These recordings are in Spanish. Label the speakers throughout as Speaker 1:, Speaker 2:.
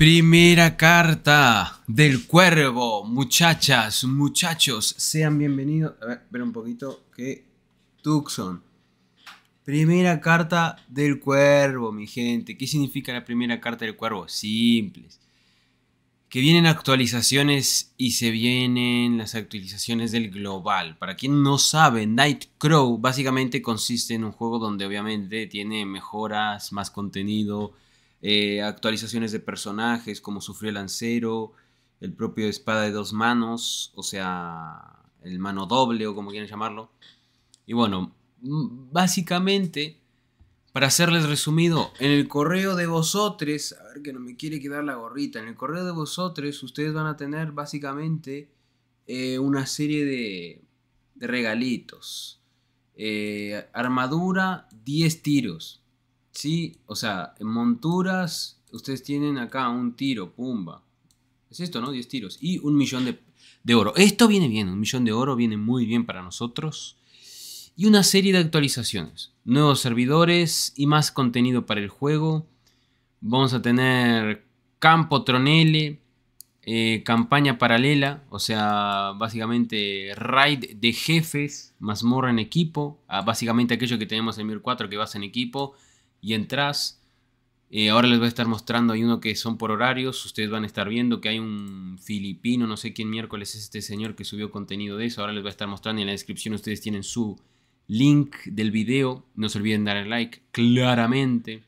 Speaker 1: Primera carta del cuervo. Muchachas, muchachos, sean bienvenidos. A ver, espera un poquito que Tucson. Primera carta del cuervo, mi gente. ¿Qué significa la primera carta del cuervo? Simples. Que vienen actualizaciones y se vienen las actualizaciones del global. Para quien no sabe, Nightcrow básicamente consiste en un juego donde obviamente tiene mejoras, más contenido, eh, actualizaciones de personajes como sufrió el lancero, el propio espada de dos manos, o sea, el mano doble o como quieran llamarlo. Y bueno, básicamente, para hacerles resumido, en el correo de vosotros, a ver que no me quiere quedar la gorrita, en el correo de vosotros ustedes van a tener básicamente eh, una serie de, regalitos. Eh, armadura, 10 tiros. Sí, o sea, monturas ustedes tienen acá un tiro, pumba. Es esto, ¿no? 10 tiros. Y un millón de, oro. Esto viene bien, un millón de oro viene muy bien para nosotros. Y una serie de actualizaciones. Nuevos servidores y más contenido para el juego. Vamos a tener campo tronele, eh, campaña paralela, o sea, básicamente raid de jefes, mazmorra en equipo, ah, básicamente aquello que tenemos en MIR4 que vas en equipo, y entras. Eh, ahora les voy a estar mostrando, hay uno que son por horarios, ustedes van a estar viendo que hay un filipino, no sé quién miércoles es este señor que subió contenido de eso, ahora les voy a estar mostrando y en la descripción ustedes tienen su link del video, no se olviden darle like, claramente.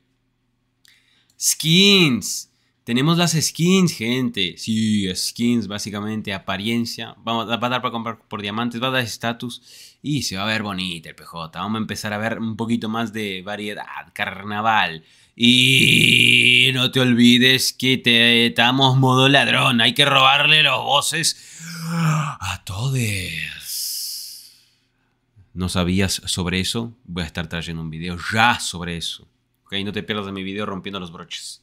Speaker 1: Skins, tenemos las skins, gente. Sí, skins, básicamente, apariencia. Vamos, a dar para comprar por diamantes, va a dar estatus. Y se va a ver bonita el PJ. Vamos a empezar a ver un poquito más de variedad. Carnaval. Y no te olvides que te estamos modo ladrón. Hay que robarle los voces a todos. ¿No sabías sobre eso? Voy a estar trayendo un video ya sobre eso. Ok, no te pierdas de mi video rompiendo los broches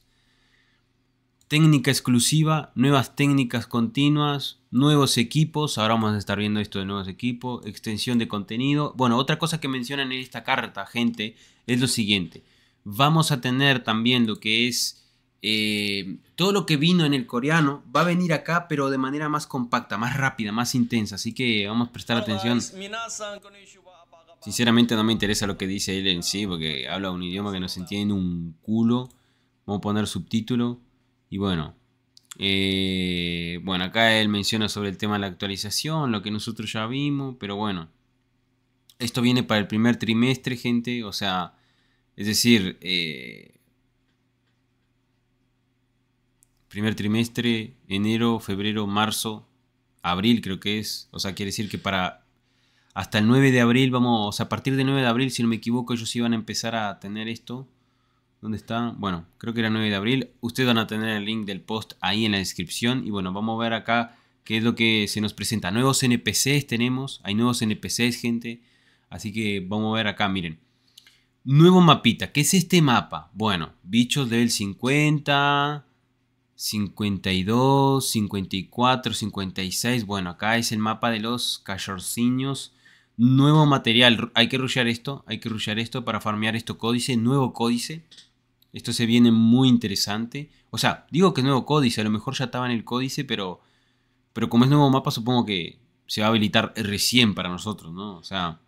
Speaker 1: técnica exclusiva, nuevas técnicas continuas, nuevos equipos, ahora vamos a estar viendo esto de nuevos equipos, extensión de contenido. Bueno, otra cosa que mencionan en esta carta, gente, es lo siguiente. Vamos a tener también lo que es eh, todo lo que vino en el coreano, va a venir acá, pero de manera más compacta, más rápida, más intensa. Así que vamos a prestar atención. Sinceramente no me interesa lo que dice él en sí, porque habla un idioma que no se entiende un culo. Vamos a poner subtítulo. Y bueno, eh, bueno, acá él menciona sobre el tema de la actualización, lo que nosotros ya vimos, pero bueno, esto viene para el primer trimestre, gente, o sea, es decir, eh, primer trimestre, enero, febrero, marzo, abril creo que es, o sea, quiere decir que para hasta el 9 de abril vamos, o sea, a partir del 9 de abril, si no me equivoco, ellos iban a empezar a tener esto. ¿Dónde está? Bueno, creo que era 9 de abril. Ustedes van a tener el link del post ahí en la descripción. Y bueno, vamos a ver acá qué es lo que se nos presenta. Nuevos NPCs tenemos. Hay nuevos NPCs, gente. Así que vamos a ver acá, miren. Nuevo mapita. ¿Qué es este mapa? Bueno, bichos del 50, 52, 54, 56. Bueno, acá es el mapa de los cachorciños nuevo material. Hay que rushear esto, hay que rushear esto para farmear este códice, nuevo códice. Esto se viene muy interesante. O sea, digo que es nuevo códice, a lo mejor ya estaba en el códice, pero, pero como es nuevo mapa, supongo que se va a habilitar recién para nosotros, ¿no? O sea,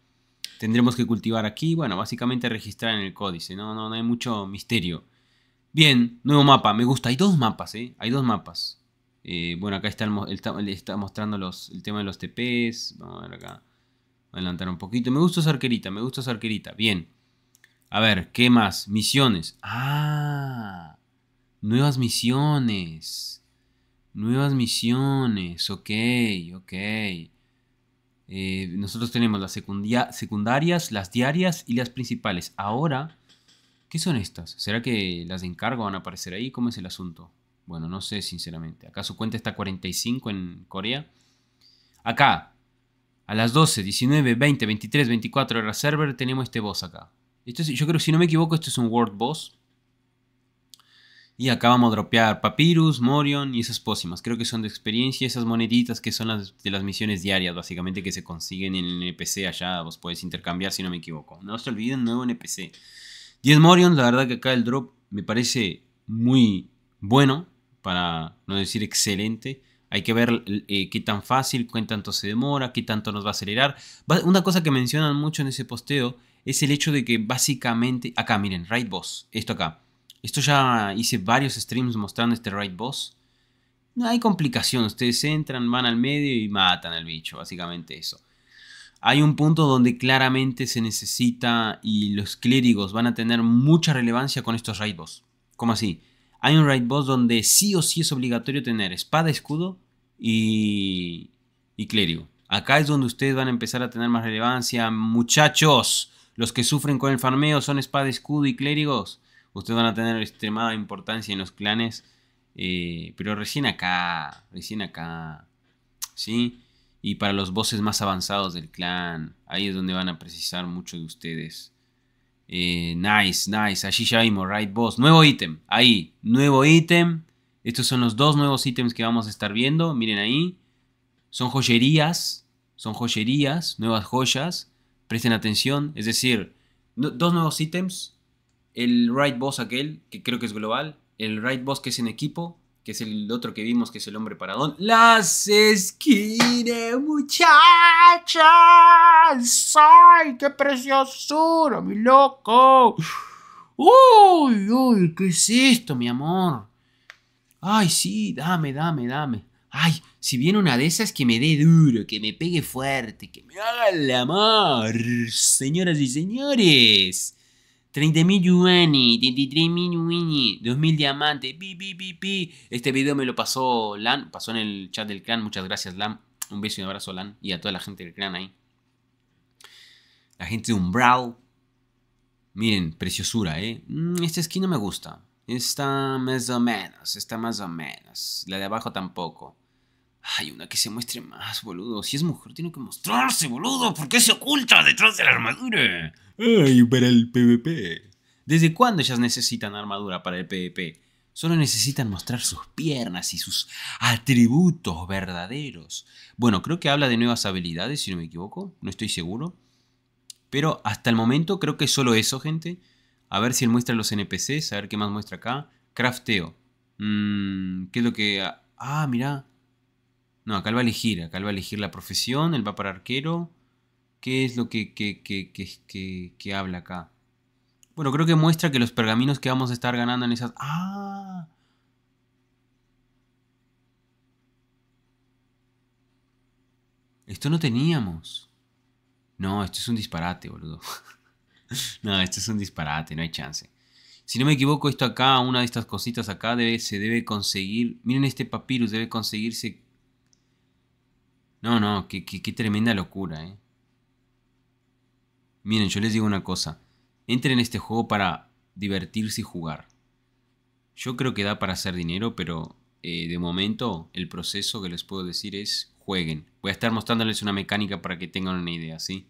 Speaker 1: tendremos que cultivar aquí, bueno, básicamente registrar en el códice, no, no, no hay mucho misterio. Bien, nuevo mapa, me gusta, hay dos mapas, ¿eh? Hay dos mapas. Eh, bueno, acá está, está mostrando los, el tema de los TPs, vamos a ver acá, adelantar un poquito. Me gusta esa arquerita, me gusta esa arquerita, bien. A ver, ¿qué más? Misiones. Ah, nuevas misiones. Nuevas misiones, ok, ok. Eh, nosotros tenemos las secundarias, las diarias y las principales. Ahora, ¿qué son estas? ¿Será que las de encargo van a aparecer ahí? ¿Cómo es el asunto? Bueno, no sé sinceramente. Acá su cuenta está 45 en Corea. Acá, a las 12, 19, 20, 23, 24 horas server tenemos este boss acá yo creo que si no me equivoco, esto es un World Boss. Y acá vamos a dropear Papyrus, Morion y esas pócimas. Creo que son de experiencia esas moneditas que son las de las misiones diarias, básicamente, que se consiguen en el NPC allá. Vos podés intercambiar, si no me equivoco. No se olviden, nuevo NPC. 10 Morion, la verdad que acá el drop me parece muy bueno, para no decir excelente. Hay que ver eh, qué tan fácil, cuánto tanto se demora, qué tanto nos va a acelerar. una cosa que mencionan mucho en ese posteo es el hecho de que básicamente... Acá, miren, Raid Boss. Esto acá. Esto ya hice varios streams mostrando este Raid Boss. No hay complicación. Ustedes entran, van al medio y matan al bicho. Básicamente eso. Hay un punto donde claramente se necesita y los clérigos van a tener mucha relevancia con estos Raid Boss. ¿Cómo así? Hay un Raid Boss donde sí o sí es obligatorio tener espada, escudo y, clérigo. Acá es donde ustedes van a empezar a tener más relevancia. Muchachos, los que sufren con el farmeo son espada, escudo y clérigos. Ustedes van a tener extremada importancia en los clanes. Eh, pero recién acá, recién acá. ¿Sí? Y para los bosses más avanzados del clan. Ahí es donde van a precisar mucho de ustedes. Eh, nice, nice. Allí ya vimos, right boss. Nuevo ítem. Ahí, nuevo ítem. Estos son los dos nuevos ítems que vamos a estar viendo. Miren ahí. Son joyerías. Son joyerías, nuevas joyas. Presten atención. Es decir, dos nuevos ítems. El Right Boss aquel, que creo que es global. El Right Boss que es en equipo. Que es el otro que vimos, que es el hombre paradón. Las esquinas, muchachas. ¡Ay, qué preciosura, mi loco! ¡Uy, uy! ¿Qué es esto, mi amor? Ay, sí, dame, dame, dame. Ay, si viene una de esas que me dé duro, que me pegue fuerte, que me haga el amor. Señoras y señores. 30.000 yuanes, 33.000 yuanes, 2.000 diamantes, Este video me lo pasó Lan, pasó en el chat del clan. Muchas gracias, Lan. Un beso y un abrazo, Lan. Y a toda la gente del clan ahí. La gente de brow Miren, preciosura, ¿eh? Mm, esta skin no me gusta. Está más o menos, está más o menos. La de abajo tampoco. Hay una que se muestre más, boludo. Si es mujer, tiene que mostrarse, boludo. ¿Por qué se oculta detrás de la armadura? Ay, para el PvP. ¿Desde cuándo ellas necesitan armadura para el PvP? Solo necesitan mostrar sus piernas y sus atributos verdaderos. Bueno, creo que habla de nuevas habilidades, si no me equivoco. No estoy seguro. Pero hasta el momento creo que solo eso, gente. A ver si él muestra los NPCs, a ver qué más muestra acá. Crafteo. Mm, ¿Qué es lo que...? Ah, mirá. No, acá él va a elegir. Acá él va a elegir la profesión, él va para arquero. ¿Qué es lo que, que, que, que habla acá? Bueno, creo que muestra que los pergaminos que vamos a estar ganando en esas... ¡Ah! Esto no teníamos. No, esto es un disparate, boludo. no, esto es un disparate, no hay chance. Si no me equivoco, esto acá, una de estas cositas acá, se debe conseguir. Miren este papyrus, debe conseguirse. No, no, qué, tremenda locura, eh. Miren, yo les digo una cosa. Entren en este juego para divertirse y jugar. Yo creo que da para hacer dinero, pero eh, de momento el proceso que les puedo decir es jueguen. Voy a estar mostrándoles una mecánica para que tengan una idea, ¿sí?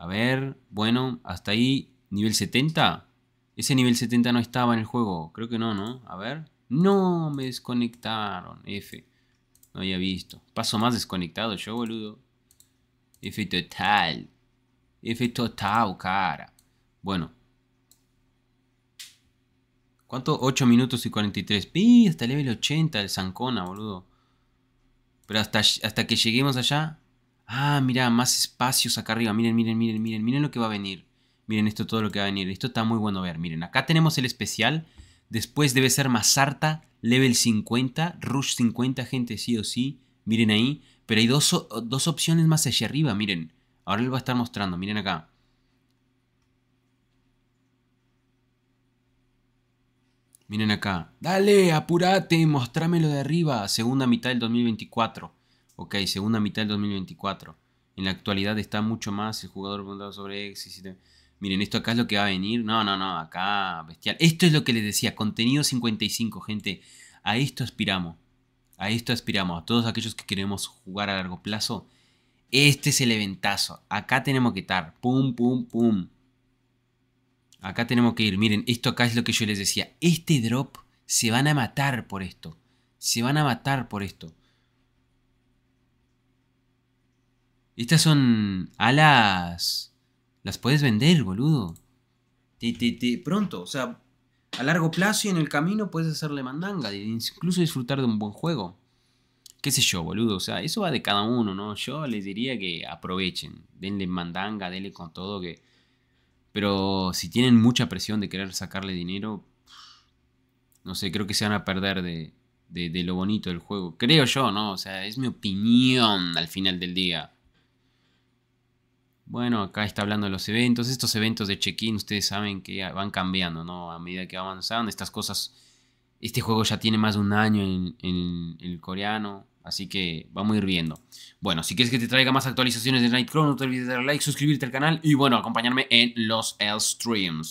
Speaker 1: A ver, bueno, hasta ahí, nivel 70. Ese nivel 70 no estaba en el juego, creo que no, ¿no? A ver. No, me desconectaron, F. No había visto. Paso más desconectado yo, boludo. F total. F total, cara. Bueno. ¿Cuánto? 8 minutos y 43. Pi, hasta el nivel 80 el Zancona, boludo. Pero hasta, hasta que lleguemos allá, Ah, mirá, más espacios acá arriba. Miren, miren, miren, miren, miren lo que va a venir. Miren esto, todo lo que va a venir. Esto está muy bueno ver. Miren, acá tenemos el especial. Después debe ser más harta. level 50. Rush 50, gente, sí o sí. Miren ahí. Pero hay dos, dos opciones más allá arriba, miren. Ahora les voy a estar mostrando, miren acá. Miren acá. Dale, apúrate, mostrámelo de arriba. Segunda mitad del 2024. Ok, segunda mitad del 2024. En la actualidad está mucho más el jugador preguntado sobre éxito. Miren, esto acá es lo que va a venir. No, no, no, acá bestial. Esto es lo que les decía, contenido 55, gente. A esto aspiramos. A esto aspiramos. A todos aquellos que queremos jugar a largo plazo. Este es el eventazo. Acá tenemos que estar. Pum, pum, pum. Acá tenemos que ir. Miren, esto acá es lo que yo les decía. Este drop se van a matar por esto. Se van a matar por esto. Estas son alas. Las puedes vender, boludo. pronto, o sea, a largo plazo y en el camino puedes hacerle mandanga, incluso disfrutar de un buen juego. Qué sé yo, boludo, o sea, eso va de cada uno, ¿no? Yo les diría que aprovechen, denle mandanga, denle con todo que... Pero si tienen mucha presión de querer sacarle dinero, no sé, creo que se van a perder de, de, de lo bonito del juego. Creo yo, ¿no? O sea, es mi opinión al final del día. Bueno, acá está hablando de los eventos. Estos eventos de check-in, ustedes saben que van cambiando, ¿no? A medida que avanzan, estas cosas. Este juego ya tiene más de un año en, el coreano. Así que vamos a ir viendo. Bueno, si quieres que te traiga más actualizaciones de Night no te olvides de darle like, suscribirte al canal y bueno, acompañarme en los L-Streams.